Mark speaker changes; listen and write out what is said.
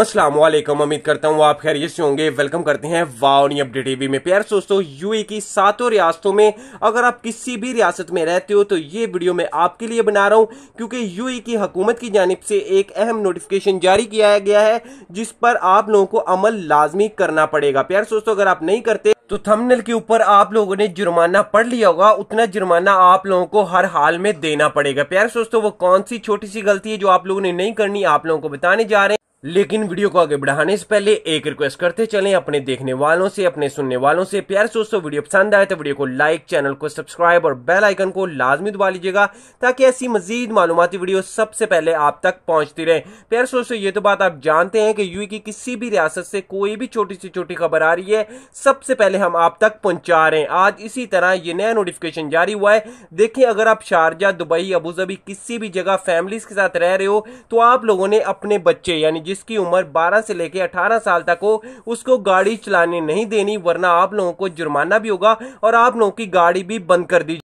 Speaker 1: अस्सलाम वालेकुम उम्मीद करता हूँ आप खैरियत से होंगे वेलकम करते हैं वाओनी अपडेट टीवी में प्यार दोस्तों यूएई की सातों रियासतों में अगर आप किसी भी रियासत में रहते हो तो ये वीडियो मैं आपके लिए बना रहा हूँ क्योंकि यूएई की हकूमत की जानब से एक अहम नोटिफिकेशन जारी किया गया है जिस पर आप लोगों को अमल लाजमी करना पड़ेगा प्यार दोस्तों अगर आप नहीं करते तो थंबनेल के ऊपर आप लोगों ने जुर्माना पढ़ लिया होगा उतना जुर्माना आप लोगों को हर हाल में देना पड़ेगा प्यारे दोस्तों वो कौन सी छोटी सी गलती है जो आप लोगों ने नहीं करनी आप लोगों को बताने जा रहे हैं लेकिन वीडियो को आगे बढ़ाने से पहले एक रिक्वेस्ट करते चले अपने देखने वालों से अपने सुनने वालों से प्यार दोस्तों वीडियो पसंद आए तो वीडियो को लाइक चैनल को सब्सक्राइब और बेल आइकन को लाजमी दबा लीजिएगा ताकि ऐसी मजीद मालूमती वीडियो सबसे पहले आप तक पहुंचती रहे प्यार दोस्तों ये तो बात आप जानते हैं कि यू की किसी भी रियासत से कोई भी छोटी से छोटी खबर आ रही है सबसे पहले हम आप तक पहुंचा रहे हैं आज इसी तरह ये नया नोटिफिकेशन जारी हुआ है देखिए अगर आप शारजा दुबई अबूजबी किसी भी जगह फैमिलीज के साथ रह रहे हो तो आप लोगों ने अपने बच्चे यानी जिसकी उम्र 12 से लेकर 18 साल तक हो उसको गाड़ी चलाने नहीं देनी वरना आप लोगों को जुर्माना भी होगा और आप लोगों की गाड़ी भी बंद कर दी